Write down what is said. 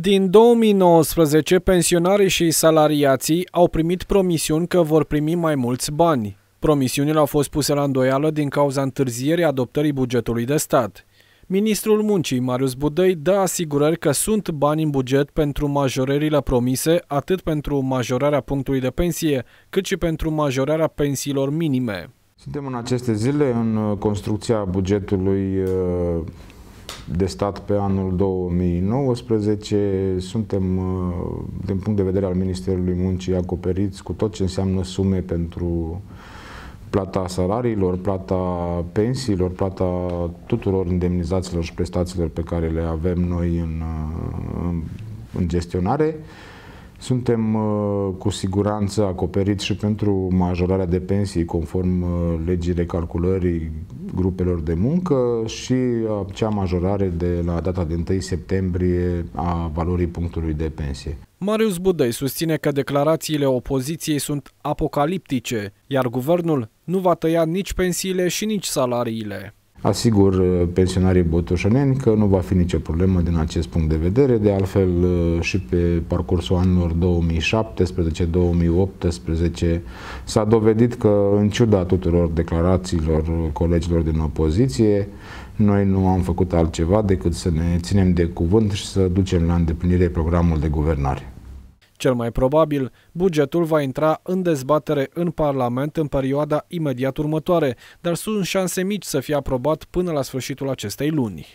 Din 2019, pensionarii și salariații au primit promisiuni că vor primi mai mulți bani. Promisiunile au fost puse la îndoială din cauza întârzierii adoptării bugetului de stat. Ministrul Muncii, Marius Budăi, dă asigurări că sunt bani în buget pentru majorările promise, atât pentru majorarea punctului de pensie, cât și pentru majorarea pensiilor minime. Suntem în aceste zile în uh, construcția bugetului uh, de stat pe anul 2019. Suntem, uh, din punct de vedere al Ministerului Muncii, acoperiți cu tot ce înseamnă sume pentru plata salariilor, plata pensiilor, plata tuturor indemnizațiilor și prestațiilor pe care le avem noi în, uh, în gestionare. Suntem uh, cu siguranță acoperiți și pentru majorarea de pensii conform legii recalculării grupelor de muncă și uh, cea majorare de la data de 1 septembrie a valorii punctului de pensie. Marius Budăi susține că declarațiile opoziției sunt apocaliptice, iar guvernul nu va tăia nici pensiile și nici salariile. Asigur uh, pensionarii botoșăneni că nu va fi nicio problemă din acest punct de vedere, de altfel uh, și pe parcursul anilor 2017-2018 s-a dovedit că în ciuda tuturor declarațiilor colegilor din opoziție, noi nu am făcut altceva decât să ne ținem de cuvânt și să ducem la îndeplinire programul de guvernare. Cel mai probabil, bugetul va intra în dezbatere în Parlament în perioada imediat următoare, dar sunt șanse mici să fie aprobat până la sfârșitul acestei luni.